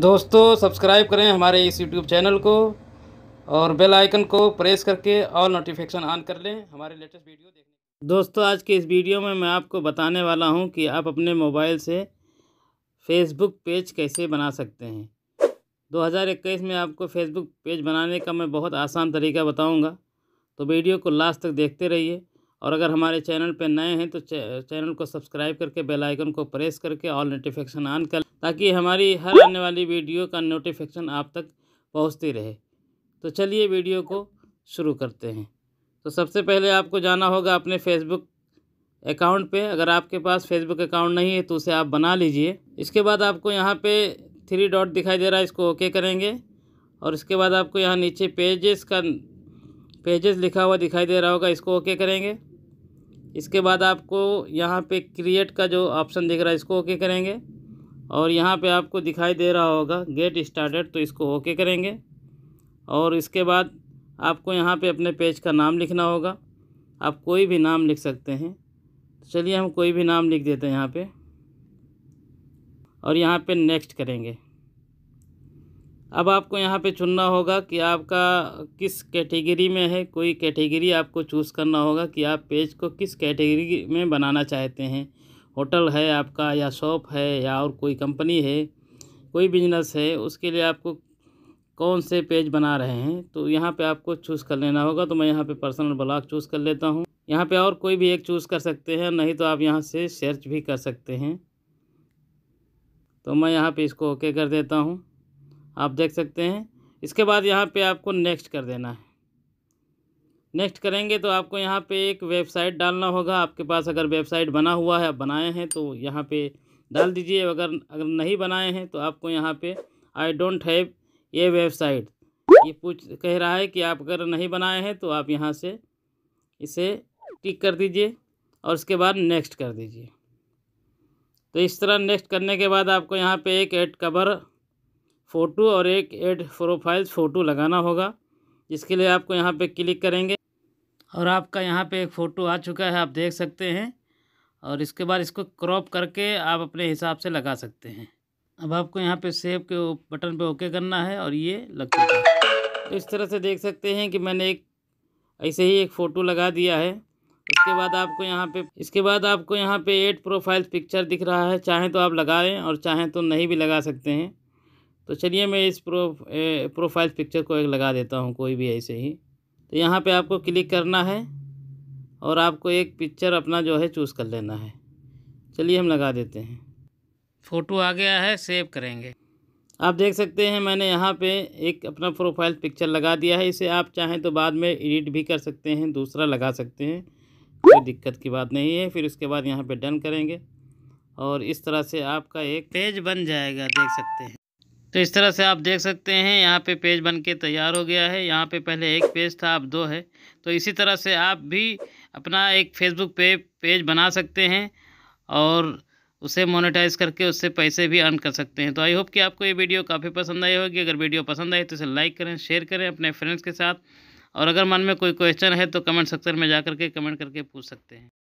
दोस्तों सब्सक्राइब करें हमारे इस यूट्यूब चैनल को और बेल आइकन को प्रेस करके ऑल नोटिफिकेशन ऑन कर लें हमारे लेटेस्ट वीडियो देखें दोस्तों आज के इस वीडियो में मैं आपको बताने वाला हूं कि आप अपने मोबाइल से फेसबुक पेज कैसे बना सकते हैं 2021 में आपको फेसबुक पेज बनाने का मैं बहुत आसान तरीका बताऊँगा तो वीडियो को लास्ट तक देखते रहिए और अगर हमारे चैनल पर नए हैं तो चैनल को सब्सक्राइब करके बेलाइकन को प्रेस करके ऑल नोटिफिकेशन ऑन कर ताकि हमारी हर आने वाली वीडियो का नोटिफिकेशन आप तक पहुंचती रहे तो चलिए वीडियो को शुरू करते हैं तो सबसे पहले आपको जाना होगा अपने फेसबुक अकाउंट पे अगर आपके पास फेसबुक अकाउंट नहीं है तो उसे आप बना लीजिए इसके बाद आपको यहाँ पे थ्री डॉट दिखाई दे रहा है इसको ओके करेंगे और इसके बाद आपको यहाँ नीचे पेजेस का पेजेस लिखा हुआ दिखाई दे रहा होगा इसको ओके करेंगे इसके बाद आपको यहाँ पे क्रिएट का जो ऑप्शन दिख रहा है इसको ओके करेंगे और यहाँ पे आपको दिखाई दे रहा होगा गेट स्टार्टेड तो इसको ओके करेंगे और इसके बाद आपको यहाँ पे अपने पेज का नाम लिखना होगा आप कोई भी नाम लिख सकते हैं तो चलिए हम कोई भी नाम लिख देते हैं यहाँ पे और यहाँ पे नेक्स्ट करेंगे अब आपको यहाँ पे चुनना होगा कि आपका किस कैटेगरी में है कोई कैटेगरी आपको चूज़ करना होगा कि आप पेज को किस कैटेगरी में बनाना चाहते हैं होटल है आपका या शॉप है या और कोई कंपनी है कोई बिजनेस है उसके लिए आपको कौन से पेज बना रहे हैं तो यहाँ पे आपको चूज़ कर लेना होगा तो मैं यहाँ पे पर्सनल ब्लॉग चूज़ कर लेता हूँ यहाँ पे और कोई भी एक चूज़ कर सकते हैं नहीं तो आप यहाँ से सर्च भी कर सकते हैं तो मैं यहाँ पे इसको ओके कर देता हूँ आप देख सकते हैं इसके बाद यहाँ पे आपको नेक्स्ट कर देना है नेक्स्ट करेंगे तो आपको यहाँ पे एक वेबसाइट डालना होगा आपके पास अगर वेबसाइट बना हुआ है आप बनाए हैं तो यहाँ पे डाल दीजिए अगर अगर नहीं बनाए हैं तो आपको यहाँ पे I don't have a website ये पूछ कह रहा है कि आप अगर नहीं बनाए हैं तो आप यहाँ से इसे टिक कर दीजिए और उसके बाद नेक्स्ट कर दीजिए तो इस तरह नेक्स्ट करने के बाद आपको यहाँ पर एक एड कवर फ़ोटो और एक एड प्रोफाइल फ़ोटो लगाना होगा इसके लिए आपको यहाँ पे क्लिक करेंगे और आपका यहाँ पे एक फ़ोटो आ चुका है आप देख सकते हैं और इसके बाद इसको क्रॉप करके आप अपने हिसाब से लगा सकते हैं अब आपको यहाँ पे सेव के बटन पे ओके करना है और ये लग चुका है तो इस तरह से देख सकते हैं कि मैंने एक ऐसे ही एक फ़ोटो लगा दिया है इसके बाद आपको यहाँ पे इसके बाद आपको यहाँ पे एट प्रोफाइल पिक्चर दिख रहा है चाहें तो आप लगाएँ और चाहें तो नहीं भी लगा सकते हैं तो चलिए मैं इस प्रो प्रोफाइल पिक्चर को एक लगा देता हूँ कोई भी ऐसे ही तो यहाँ पे आपको क्लिक करना है और आपको एक पिक्चर अपना जो है चूज़ कर लेना है चलिए हम लगा देते हैं फ़ोटो आ गया है सेव करेंगे आप देख सकते हैं मैंने यहाँ पे एक अपना प्रोफाइल पिक्चर लगा दिया है इसे आप चाहें तो बाद में एडिट भी कर सकते हैं दूसरा लगा सकते हैं कोई दिक्कत की बात नहीं है फिर उसके बाद यहाँ पर डन करेंगे और इस तरह से आपका एक पेज बन जाएगा देख सकते हैं तो इस तरह से आप देख सकते हैं यहाँ पे पेज बन के तैयार हो गया है यहाँ पे पहले एक पेज था अब दो है तो इसी तरह से आप भी अपना एक फेसबुक पे पेज बना सकते हैं और उसे मोनेटाइज करके उससे पैसे भी अर्न कर सकते हैं तो आई होप कि आपको ये वीडियो काफ़ी पसंद आई होगी अगर वीडियो पसंद आई तो इसे लाइक करें शेयर करें अपने फ्रेंड्स के साथ और अगर मन में कोई क्वेश्चन है तो कमेंट सेक्शन में जा करके कमेंट करके पूछ सकते हैं